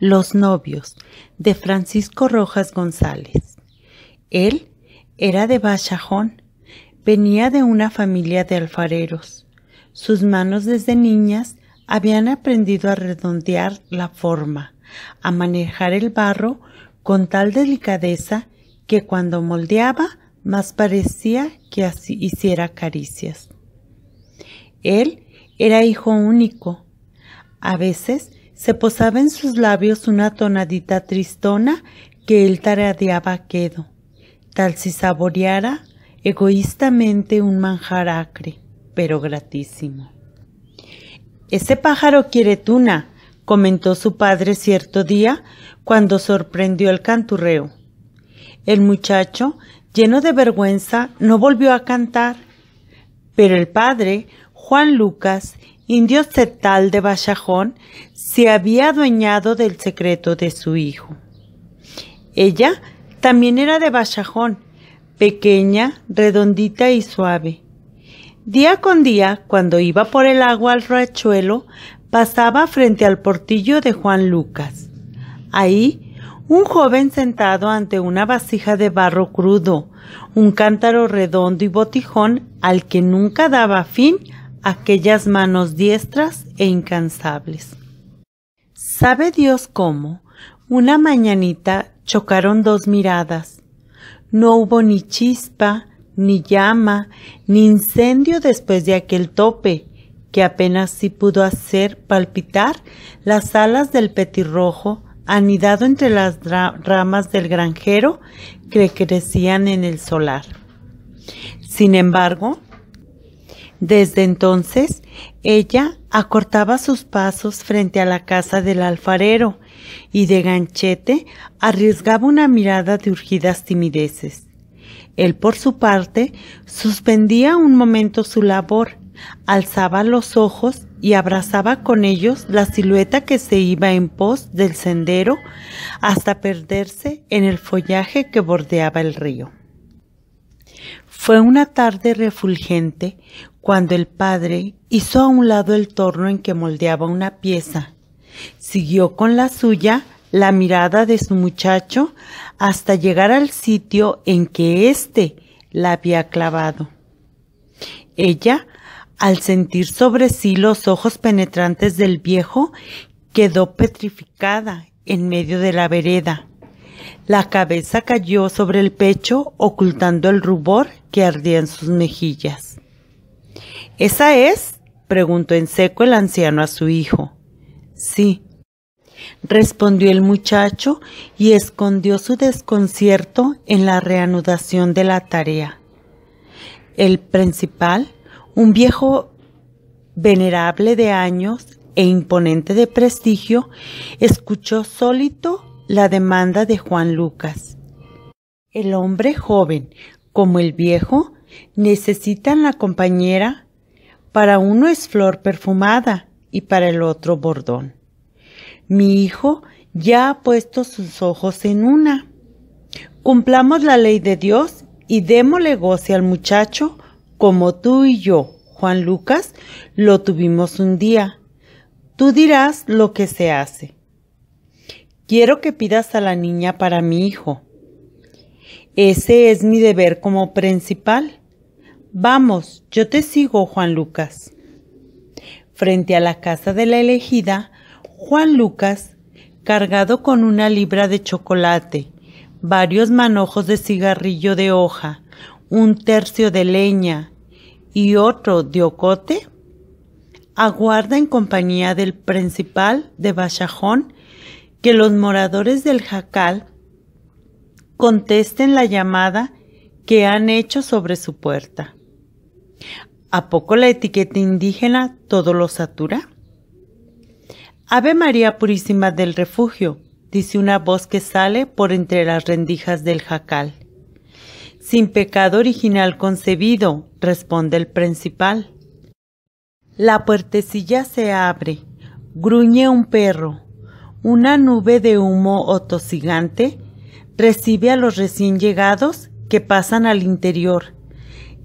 Los novios de Francisco Rojas González. Él era de Bachajón, venía de una familia de alfareros. Sus manos desde niñas habían aprendido a redondear la forma, a manejar el barro con tal delicadeza que cuando moldeaba más parecía que así hiciera caricias. Él era hijo único. A veces se posaba en sus labios una tonadita tristona que él taradeaba quedo, tal si saboreara egoístamente un manjar acre, pero gratísimo. Ese pájaro quiere tuna, comentó su padre cierto día cuando sorprendió el canturreo. El muchacho, lleno de vergüenza, no volvió a cantar, pero el padre, Juan Lucas, indio cetal de Bayajón se había adueñado del secreto de su hijo. Ella también era de Bayajón, pequeña, redondita y suave. Día con día, cuando iba por el agua al rachuelo, pasaba frente al portillo de Juan Lucas. Ahí, un joven sentado ante una vasija de barro crudo, un cántaro redondo y botijón al que nunca daba fin, aquellas manos diestras e incansables. ¿Sabe Dios cómo? Una mañanita chocaron dos miradas. No hubo ni chispa, ni llama, ni incendio después de aquel tope, que apenas si pudo hacer palpitar las alas del petirrojo anidado entre las ramas del granjero que crecían en el solar. Sin embargo, desde entonces, ella acortaba sus pasos frente a la casa del alfarero y de ganchete arriesgaba una mirada de urgidas timideces. Él, por su parte, suspendía un momento su labor, alzaba los ojos y abrazaba con ellos la silueta que se iba en pos del sendero hasta perderse en el follaje que bordeaba el río. Fue una tarde refulgente cuando el padre hizo a un lado el torno en que moldeaba una pieza, siguió con la suya la mirada de su muchacho hasta llegar al sitio en que éste la había clavado. Ella, al sentir sobre sí los ojos penetrantes del viejo, quedó petrificada en medio de la vereda. La cabeza cayó sobre el pecho, ocultando el rubor que ardía en sus mejillas. ¿Esa es? preguntó en seco el anciano a su hijo. Sí, respondió el muchacho y escondió su desconcierto en la reanudación de la tarea. El principal, un viejo venerable de años e imponente de prestigio, escuchó sólito la demanda de Juan Lucas. El hombre joven, como el viejo, necesitan la compañera. Para uno es flor perfumada y para el otro bordón. Mi hijo ya ha puesto sus ojos en una. Cumplamos la ley de Dios y démosle goce al muchacho como tú y yo, Juan Lucas, lo tuvimos un día. Tú dirás lo que se hace. Quiero que pidas a la niña para mi hijo. Ese es mi deber como principal. Vamos, yo te sigo, Juan Lucas. Frente a la casa de la elegida, Juan Lucas, cargado con una libra de chocolate, varios manojos de cigarrillo de hoja, un tercio de leña y otro de ocote, aguarda en compañía del principal de Bachajón que los moradores del jacal contesten la llamada que han hecho sobre su puerta. ¿A poco la etiqueta indígena todo lo satura? Ave María Purísima del Refugio, dice una voz que sale por entre las rendijas del jacal. Sin pecado original concebido, responde el principal. La puertecilla se abre, gruñe un perro, una nube de humo otosigante recibe a los recién llegados que pasan al interior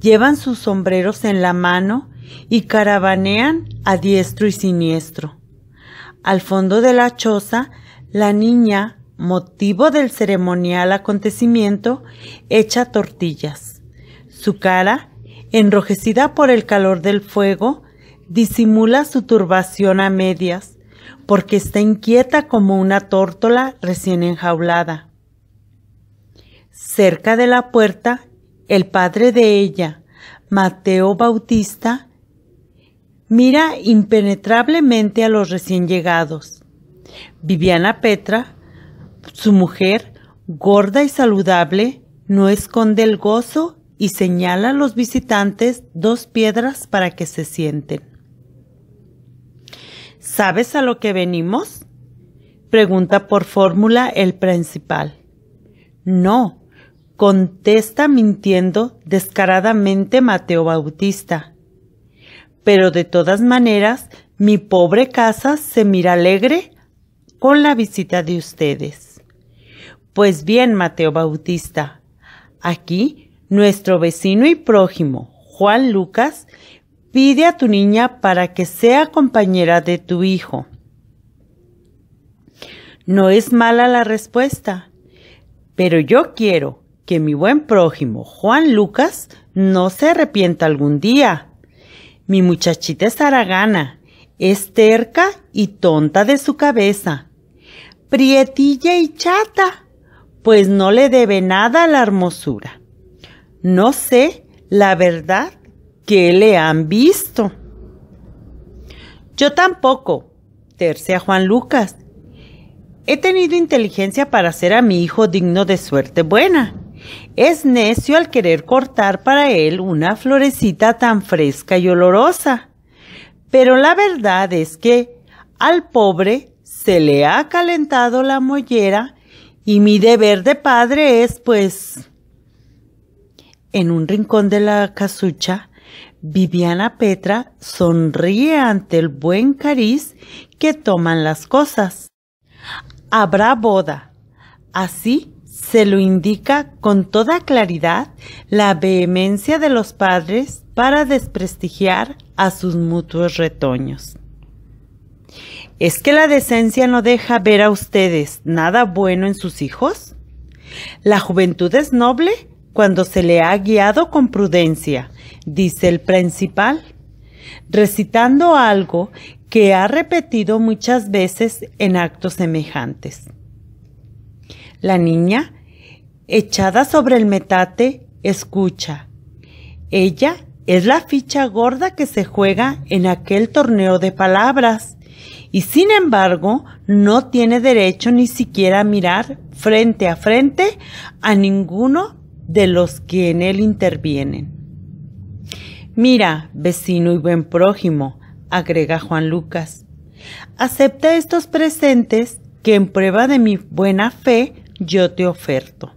llevan sus sombreros en la mano y caravanean a diestro y siniestro. Al fondo de la choza, la niña, motivo del ceremonial acontecimiento, echa tortillas. Su cara, enrojecida por el calor del fuego, disimula su turbación a medias, porque está inquieta como una tórtola recién enjaulada. Cerca de la puerta el padre de ella, Mateo Bautista, mira impenetrablemente a los recién llegados. Viviana Petra, su mujer, gorda y saludable, no esconde el gozo y señala a los visitantes dos piedras para que se sienten. ¿Sabes a lo que venimos? Pregunta por fórmula el principal. No, contesta mintiendo descaradamente Mateo Bautista. Pero de todas maneras, mi pobre casa se mira alegre con la visita de ustedes. Pues bien, Mateo Bautista, aquí nuestro vecino y prójimo, Juan Lucas, pide a tu niña para que sea compañera de tu hijo. No es mala la respuesta, pero yo quiero que mi buen prójimo Juan Lucas no se arrepienta algún día. Mi muchachita es aragana, es terca y tonta de su cabeza, prietilla y chata, pues no le debe nada a la hermosura. No sé, la verdad, que le han visto. Yo tampoco, a Juan Lucas. He tenido inteligencia para hacer a mi hijo digno de suerte buena, es necio al querer cortar para él una florecita tan fresca y olorosa. Pero la verdad es que al pobre se le ha calentado la mollera y mi deber de padre es, pues... En un rincón de la casucha, Viviana Petra sonríe ante el buen cariz que toman las cosas. Habrá boda. Así se lo indica con toda claridad la vehemencia de los padres para desprestigiar a sus mutuos retoños. ¿Es que la decencia no deja ver a ustedes nada bueno en sus hijos? La juventud es noble cuando se le ha guiado con prudencia, dice el principal, recitando algo que ha repetido muchas veces en actos semejantes. La niña, echada sobre el metate, escucha. Ella es la ficha gorda que se juega en aquel torneo de palabras y sin embargo no tiene derecho ni siquiera a mirar frente a frente a ninguno de los que en él intervienen. Mira, vecino y buen prójimo, agrega Juan Lucas, acepta estos presentes que en prueba de mi buena fe yo te oferto.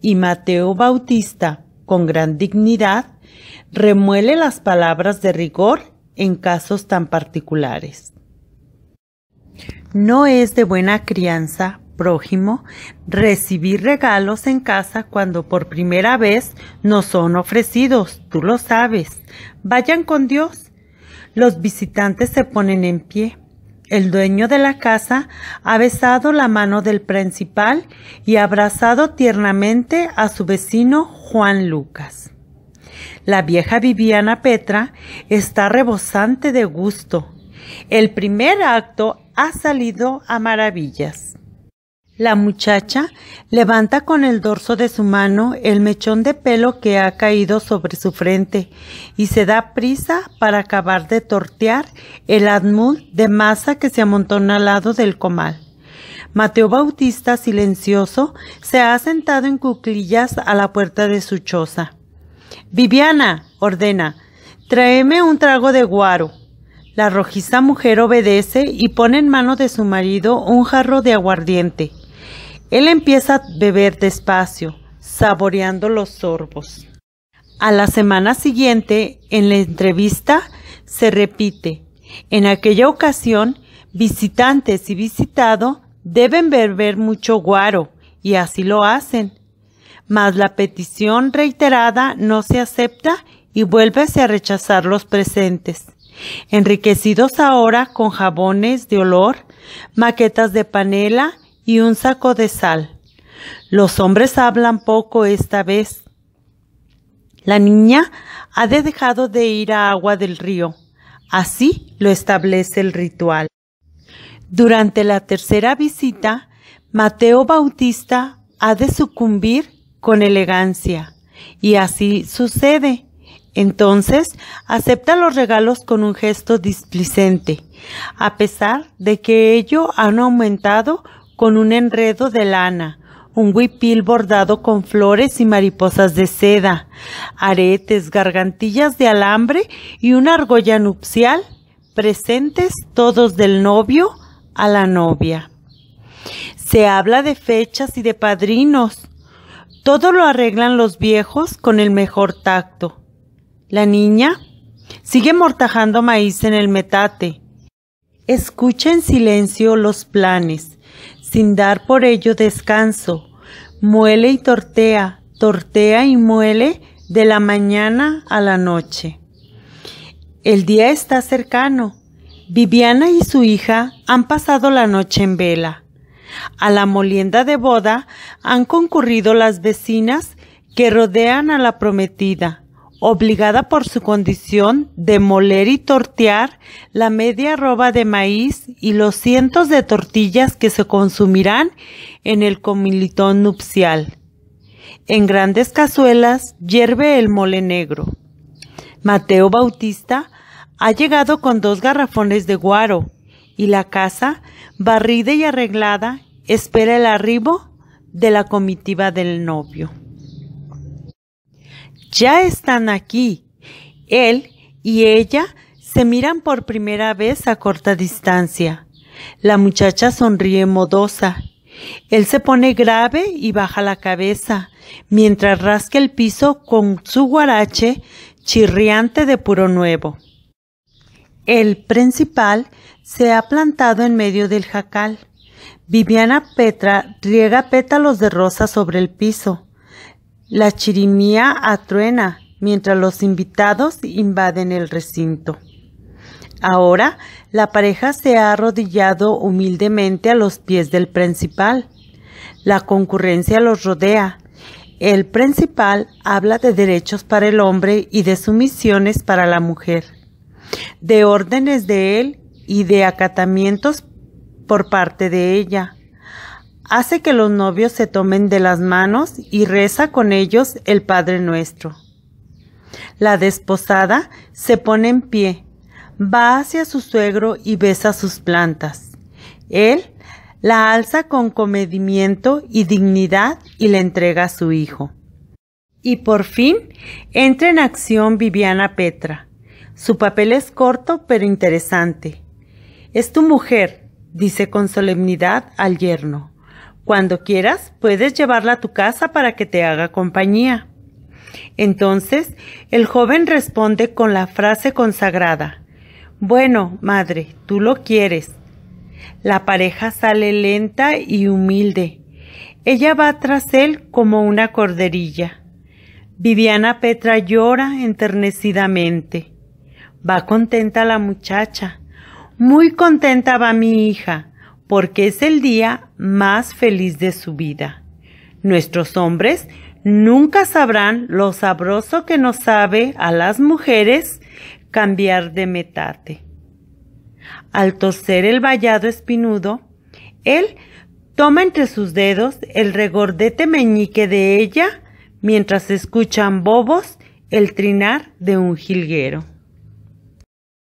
Y Mateo Bautista, con gran dignidad, remuele las palabras de rigor en casos tan particulares. No es de buena crianza, prójimo, recibir regalos en casa cuando por primera vez no son ofrecidos, tú lo sabes. Vayan con Dios. Los visitantes se ponen en pie el dueño de la casa ha besado la mano del principal y abrazado tiernamente a su vecino Juan Lucas. La vieja Viviana Petra está rebosante de gusto. El primer acto ha salido a maravillas. La muchacha levanta con el dorso de su mano el mechón de pelo que ha caído sobre su frente y se da prisa para acabar de tortear el atmul de masa que se amontona al lado del comal. Mateo Bautista, silencioso, se ha sentado en cuclillas a la puerta de su choza. Viviana, ordena, tráeme un trago de guaro. La rojiza mujer obedece y pone en mano de su marido un jarro de aguardiente. Él empieza a beber despacio, saboreando los sorbos. A la semana siguiente, en la entrevista, se repite. En aquella ocasión, visitantes y visitado deben beber mucho guaro, y así lo hacen. Mas la petición reiterada no se acepta y vuélvese a rechazar los presentes, enriquecidos ahora con jabones de olor, maquetas de panela, y un saco de sal. Los hombres hablan poco esta vez. La niña ha de dejado de ir a agua del río. Así lo establece el ritual. Durante la tercera visita, Mateo Bautista ha de sucumbir con elegancia. Y así sucede. Entonces, acepta los regalos con un gesto displicente, a pesar de que ello han aumentado con un enredo de lana, un huipil bordado con flores y mariposas de seda, aretes, gargantillas de alambre y una argolla nupcial, presentes todos del novio a la novia. Se habla de fechas y de padrinos. Todo lo arreglan los viejos con el mejor tacto. La niña sigue mortajando maíz en el metate. Escucha en silencio los planes, sin dar por ello descanso. Muele y tortea, tortea y muele de la mañana a la noche. El día está cercano. Viviana y su hija han pasado la noche en vela. A la molienda de boda han concurrido las vecinas que rodean a la prometida obligada por su condición de moler y tortear la media roba de maíz y los cientos de tortillas que se consumirán en el comilitón nupcial. En grandes cazuelas hierve el mole negro. Mateo Bautista ha llegado con dos garrafones de guaro y la casa, barrida y arreglada, espera el arribo de la comitiva del novio ya están aquí. Él y ella se miran por primera vez a corta distancia. La muchacha sonríe modosa. Él se pone grave y baja la cabeza, mientras rasca el piso con su guarache chirriante de puro nuevo. El principal se ha plantado en medio del jacal. Viviana Petra riega pétalos de rosa sobre el piso. La chirimía atruena mientras los invitados invaden el recinto. Ahora la pareja se ha arrodillado humildemente a los pies del principal. La concurrencia los rodea. El principal habla de derechos para el hombre y de sumisiones para la mujer, de órdenes de él y de acatamientos por parte de ella hace que los novios se tomen de las manos y reza con ellos el Padre Nuestro. La desposada se pone en pie, va hacia su suegro y besa sus plantas. Él la alza con comedimiento y dignidad y le entrega a su hijo. Y por fin entra en acción Viviana Petra. Su papel es corto pero interesante. Es tu mujer, dice con solemnidad al yerno. Cuando quieras, puedes llevarla a tu casa para que te haga compañía. Entonces, el joven responde con la frase consagrada, Bueno, madre, tú lo quieres. La pareja sale lenta y humilde. Ella va tras él como una corderilla. Viviana Petra llora enternecidamente. Va contenta la muchacha. Muy contenta va mi hija porque es el día más feliz de su vida. Nuestros hombres nunca sabrán lo sabroso que nos sabe a las mujeres cambiar de metate. Al toser el vallado espinudo, él toma entre sus dedos el regordete meñique de ella mientras escuchan bobos el trinar de un jilguero.